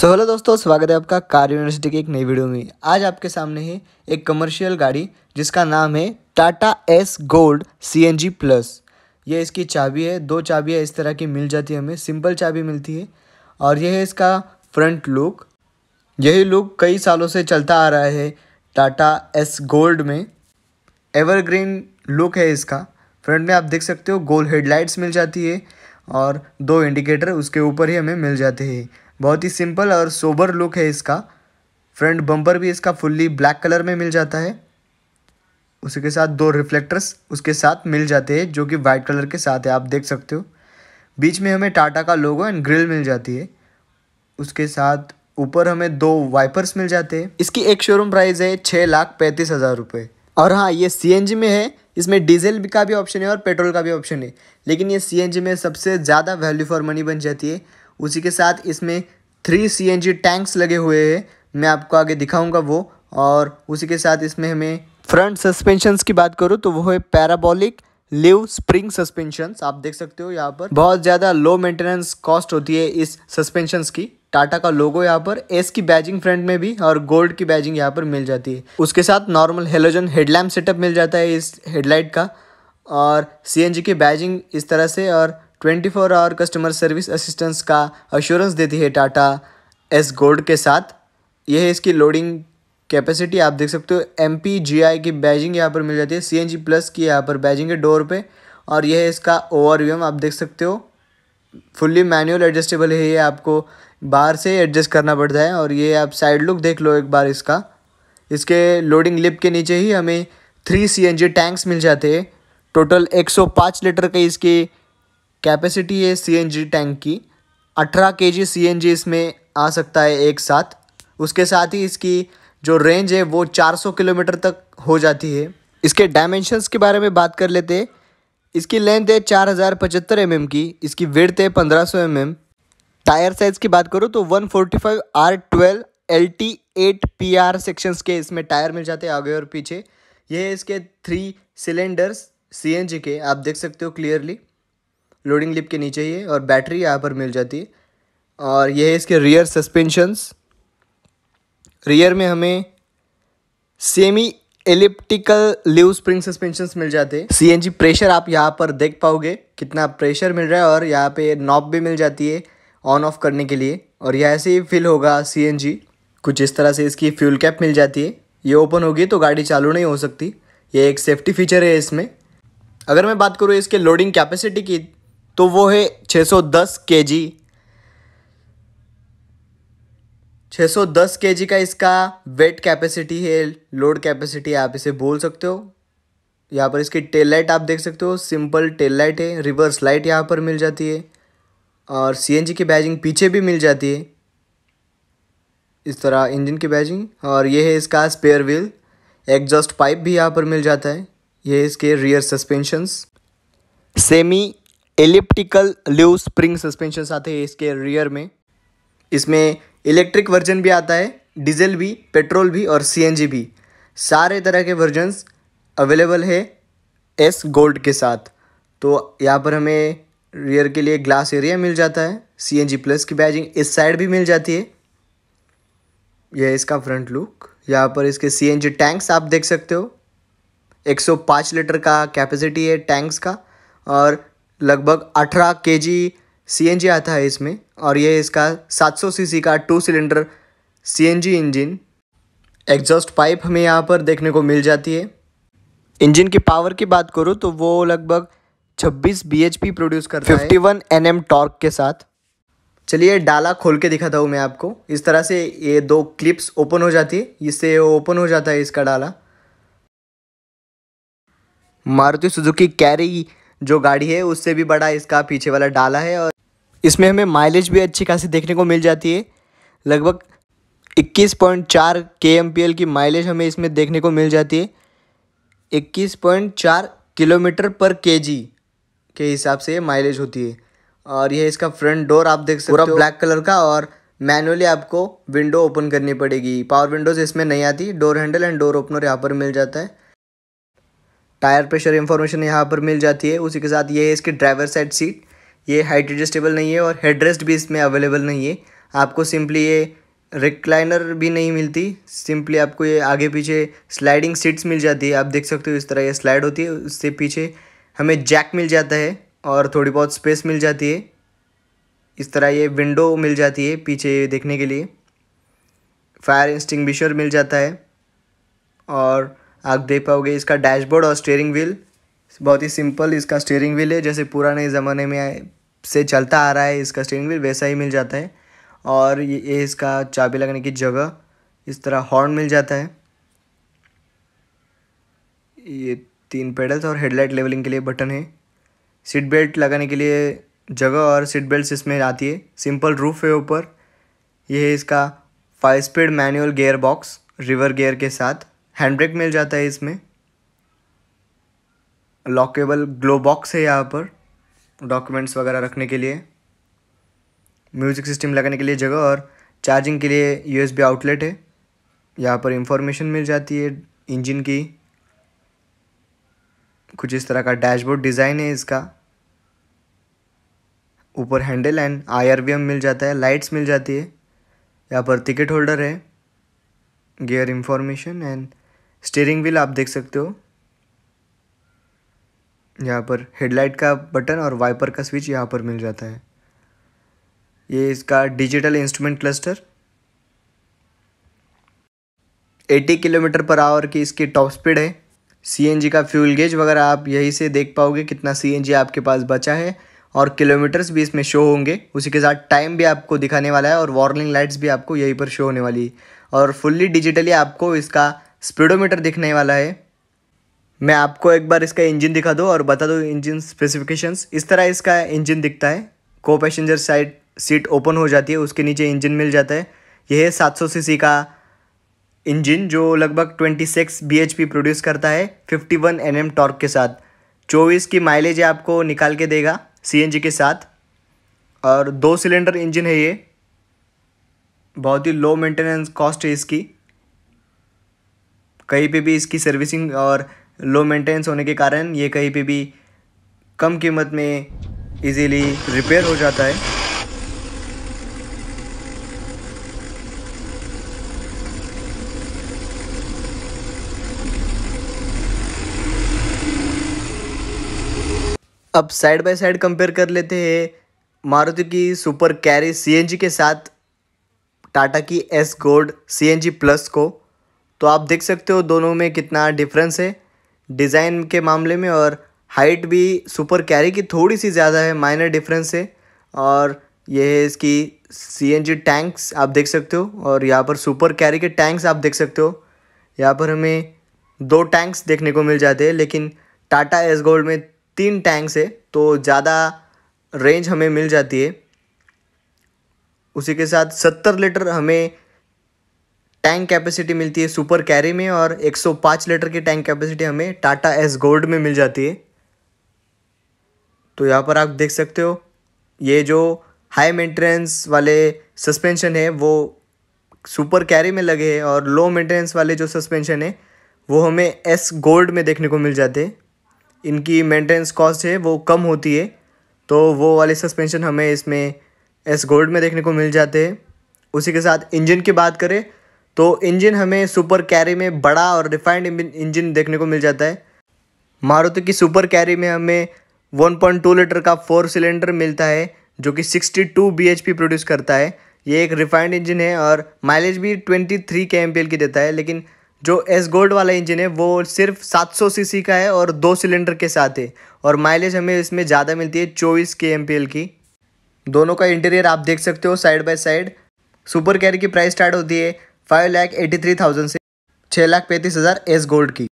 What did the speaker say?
so hello दोस्तों स्वागत है आपका कार यूनिवर्सिटी की एक नई वीडियो में आज आपके सामने है एक कमर्शियल गाड़ी जिसका नाम है Tata Ace gold CNG plus ये इसकी चाबी है दो चाबियाँ इस तरह की मिल जाती है हमें सिंपल चाबी मिलती है और यह है इसका फ्रंट लुक यही लुक कई सालों से चलता आ रहा है टाटा एस गोल्ड में एवरग्रीन लुक है इसका फ्रंट में आप देख सकते हो गोल हेडलाइट्स मिल जाती है और दो इंडिकेटर उसके ऊपर ही हमें मिल जाते हैं बहुत ही सिंपल और सोबर लुक है इसका फ्रंट बम्पर भी इसका फुल्ली ब्लैक कलर में मिल जाता है उसी के साथ दो रिफ्लेक्टर्स उसके साथ मिल जाते हैं जो कि वाइट कलर के साथ है आप देख सकते हो बीच में हमें टाटा का लोगो एंड ग्रिल मिल जाती है उसके साथ ऊपर हमें दो वाइपर्स मिल जाते हैं इसकी एक शोरूम प्राइस है छः लाख पैंतीस हज़ार रुपये और हाँ ये सी में है इसमें डीजल का भी ऑप्शन है और पेट्रोल का भी ऑप्शन है लेकिन ये सी में सबसे ज़्यादा वैल्यू फॉर मनी बन जाती है उसी के साथ इसमें थ्री सी टैंक्स लगे हुए हैं मैं आपको आगे दिखाऊंगा वो और उसी के साथ इसमें हमें फ्रंट सस्पेंशंस की बात करूँ तो वो है पैराबॉलिक लिव स्प्रिंग सस्पेंशन आप देख सकते हो यहाँ पर बहुत ज़्यादा लो मेंटेनेंस कॉस्ट होती है इस सस्पेंशन की टाटा का लोगो यहाँ पर एस की बैजिंग फ्रंट में भी और गोल्ड की बैजिंग यहाँ पर मिल जाती है उसके साथ नॉर्मल हेलोजन हेडलैम्प सेटअप मिल जाता है इस हेडलाइट का और सी की बैजिंग इस तरह से और twenty four hour customer service assistance का अश्योरेंस देती है टाटा एस गोल्ड के साथ यह है इसकी लोडिंग कैपेसिटी आप देख सकते हो एम पी जी आई की बैजिंग यहाँ पर मिल जाती है सी एन जी प्लस की यहाँ पर बैजिंग है डोर पे और यह है इसका ओवर व्यू आप देख सकते हो फुल्ली मैनुअल एडजस्टेबल है ये आपको बाहर से एडजस्ट करना पड़ता है और ये आप साइड लुक देख लो एक बार इसका इसके लोडिंग लिप के नीचे ही हमें three C N G tanks मिल जाते हैं टोटल पाँच लीटर के इसकी कैपेसिटी है सीएनजी टैंक की अठारह के जी सी इसमें आ सकता है एक साथ उसके साथ ही इसकी जो रेंज है वो 400 किलोमीटर तक हो जाती है इसके डायमेंशंस के बारे में बात कर लेते इसकी लेंथ है चार हज़ार पचहत्तर एम एम की इसकी विर्थ है पंद्रह सौ एम एम टायर साइज़ की बात करूँ तो one forty five R twelve L T eight P R sections के इसमें टायर मिल जाते हैं आगे और पीछे ये है इसके three cylinders C N G के आप देख सकते हो क्लियरली लोडिंग लिप के नीचे ही है और बैटरी यहाँ पर मिल जाती है और यह है इसके रियर सस्पेंशंस रियर में हमें semi elliptical leaf spring suspension मिल जाते हैं जी प्रेशर आप यहाँ पर देख पाओगे कितना प्रेशर मिल रहा है और यहाँ पे नॉब भी मिल जाती है ऑन ऑफ करने के लिए और यह ऐसे ही फिल होगा जी कुछ इस तरह से इसकी फ्यूल कैप मिल जाती है ये ओपन होगी तो गाड़ी चालू नहीं हो सकती ये एक सेफ्टी फीचर है इसमें अगर मैं बात करूँ इसके लोडिंग कैपेसिटी की तो वो है 610 केजी 610 केजी का इसका वेट कैपेसिटी है लोड कैपेसिटी आप इसे बोल सकते हो यहाँ पर इसकी टेल लाइट आप देख सकते हो सिंपल टेल लाइट है रिवर्स लाइट यहाँ पर मिल जाती है और सीएनजी की बैजिंग पीछे भी मिल जाती है इस तरह इंजन की बैजिंग और ये है इसका स्पेयर व्हील एग्जॉस्ट पाइप भी यहाँ पर मिल जाता है ये इसके rear suspensions semi elliptical leaf spring suspension आते हैं इसके रियर में इसमें इलेक्ट्रिक वर्जन भी आता है डीजल भी पेट्रोल भी और सीएनजी भी सारे तरह के वर्जन्स अवेलेबल है एस गोल्ड के साथ तो यहाँ पर हमें रियर के लिए ग्लास एरिया मिल जाता है सी प्लस की बैजिंग इस साइड भी मिल जाती है यह इसका फ्रंट लुक यहाँ पर इसके सी टैंक्स आप देख सकते हो 105 लीटर का कैपेसिटी है टैंक्स का और लगभग अठारह के जी सी एन जी आता है इसमें और ये इसका सात सौ सी सी का two cylinder C N G engine exhaust pipe हमें यहाँ पर देखने को मिल जाती है इंजन की पावर की बात करूँ तो वो लगभग छब्बीस बी एच पी प्रोड्यूस करता 51 है एन एम टॉर्क के साथ चलिए डाला खोल के दिखाता हूँ मैं आपको इस तरह से ये दो क्लिप्स ओपन हो जाती है इससे ओपन हो जाता है इसका डाला मारुति सुजुकी कैरी जो गाड़ी है उससे भी बड़ा इसका पीछे वाला डाला है और इसमें हमें माइलेज भी अच्छी खासी देखने को मिल जाती है लगभग 21.4 के की माइलेज हमें इसमें देखने को मिल जाती है 21.4 किलोमीटर पर केजी के हिसाब से माइलेज होती है और यह इसका फ्रंट डोर आप देख सकते हो पूरा ब्लैक कलर का और मैनुअली आपको विंडो ओपन करनी पड़ेगी पावर विंडोज़ इसमें नहीं आती door handle and door opener यहाँ पर मिल जाता है टायर प्रेशर इन्फॉर्मेशन यहाँ पर मिल जाती है उसी के साथ ये है इसकी ड्राइवर साइड सीट ये हाइट एडजस्टेबल नहीं है और हेडरेस्ट भी इसमें अवेलेबल नहीं है आपको सिंपली ये रिक्लाइनर भी नहीं मिलती सिंपली आपको ये आगे पीछे स्लाइडिंग सीट्स मिल जाती है आप देख सकते हो इस तरह ये स्लाइड होती है उससे पीछे हमें जैक मिल जाता है और थोड़ी बहुत स्पेस मिल जाती है इस तरह ये विंडो मिल जाती है पीछे देखने के लिए फायर इंस्टिंग मिल जाता है और आप देख पाओगे इसका डैशबोर्ड और स्टेयरिंग व्हील बहुत ही सिंपल इसका स्टेयरिंग व्हील है जैसे पुराने ज़माने में से चलता आ रहा है इसका स्टेयरिंग व्हील वैसा ही मिल जाता है और ये इसका चाबी लगाने की जगह इस तरह हॉर्न मिल जाता है ये तीन पेडल्स और हेडलाइट लेवलिंग के लिए बटन है सीट बेल्ट लगाने के लिए जगह और सीट बेल्ट इसमें आती है सिंपल रूफ है ऊपर यह है इसका five speed manual gear box reverse gear के साथ हैंडब्रेक मिल जाता है इसमें लॉकेबल ग्लो बॉक्स है यहाँ पर डॉक्यूमेंट्स वगैरह रखने के लिए म्यूज़िक सिस्टम लगाने के लिए जगह और चार्जिंग के लिए यूएसबी आउटलेट है यहाँ पर इंफॉर्मेशन मिल जाती है इंजन की कुछ इस तरह का डैशबोर्ड डिज़ाइन है इसका ऊपर हैंडल एंड आईआरवीएम मिल जाता है लाइट्स मिल जाती है यहाँ पर टिकट होल्डर है gear information and steering wheel आप देख सकते हो यहाँ पर हेडलाइट का बटन और वाइपर का स्विच यहाँ पर मिल जाता है ये इसका digital instrument cluster 80 kilometre per hour की इसकी टॉप स्पीड है सीएनजी का फ्यूल गेज वगैरह आप यहीं से देख पाओगे कितना सीएनजी आपके पास बचा है और किलोमीटर्स भी इसमें शो होंगे उसी के साथ टाइम भी आपको दिखाने वाला है और वार्निंग लाइट्स भी आपको यहीं पर शो होने वाली है और फुल्ली डिजिटली आपको इसका स्पीडोमीटर दिखने वाला है मैं आपको एक बार इसका इंजन दिखा दूँ और बता दूँ इंजन स्पेसिफिकेशंस इस तरह इसका इंजन दिखता है को पैसेंजर साइड सीट ओपन हो जाती है उसके नीचे इंजन मिल जाता है यह सात 700 सीसी का इंजन जो लगभग 26 बी प्रोड्यूस करता है 51 nm टॉर्क के साथ 24 की माइलेज आपको निकाल के देगा सी के साथ और दो सिलेंडर इंजन है ये बहुत ही लो मेंटेनेंस कॉस्ट है इसकी कहीं पे भी इसकी सर्विसिंग और लो मेंटेनेंस होने के कारण ये कहीं पे भी कम कीमत में इजीली रिपेयर हो जाता है अब साइड बाय साइड कंपेयर कर लेते हैं मारुति की सुपर कैरी सीएनजी के साथ टाटा की एस गोल्ड सीएनजी प्लस को तो आप देख सकते हो दोनों में कितना डिफरेंस है डिज़ाइन के मामले में और हाइट भी सुपर कैरी की थोड़ी सी ज़्यादा है माइनर डिफरेंस है और यह है इसकी सी टैंक्स आप देख सकते हो और यहाँ पर सुपर कैरी के टैंक्स आप देख सकते हो यहाँ पर हमें दो टैंक्स देखने को मिल जाते हैं लेकिन टाटा एस गोल्ड में तीन टैंक्स है तो ज़्यादा रेंज हमें मिल जाती है उसी के साथ सत्तर लीटर हमें टैंक कैपेसिटी मिलती है सुपर कैरी में और 105 लीटर की टैंक कैपेसिटी हमें टाटा एस गोल्ड में मिल जाती है तो यहाँ पर आप देख सकते हो ये जो हाई मेंटेनेंस वाले सस्पेंशन है वो सुपर कैरी में लगे हैं और लो मेंटेनेंस वाले जो सस्पेंशन है वो हमें एस गोल्ड में देखने को मिल जाते हैं इनकी मेंटेनेंस कॉस्ट है वो कम होती है तो वो वाले सस्पेंशन हमें इसमें एस गोल्ड में देखने को मिल जाते हैं उसी के साथ इंजन की बात करें तो इंजन हमें सुपर कैरी में बड़ा और रिफाइंड इंजन देखने को मिल जाता है मारुति की सुपर कैरी में हमें 1.2 लीटर का फोर सिलेंडर मिलता है जो कि 62 टू प्रोड्यूस करता है ये एक रिफाइंड इंजन है और माइलेज भी 23 के एम की देता है लेकिन जो एस गोल्ड वाला इंजन है वो सिर्फ 700 सीसी का है और दो सिलेंडर के साथ है और माइलेज हमें इसमें ज़्यादा मिलती है चौबीस के एम की दोनों का इंटीरियर आप देख सकते हो side by side super carry की प्राइस स्टार्ट होती है five lakh eighty three thousand से छः लाख पैंतीस हज़ार एस गोल्ड की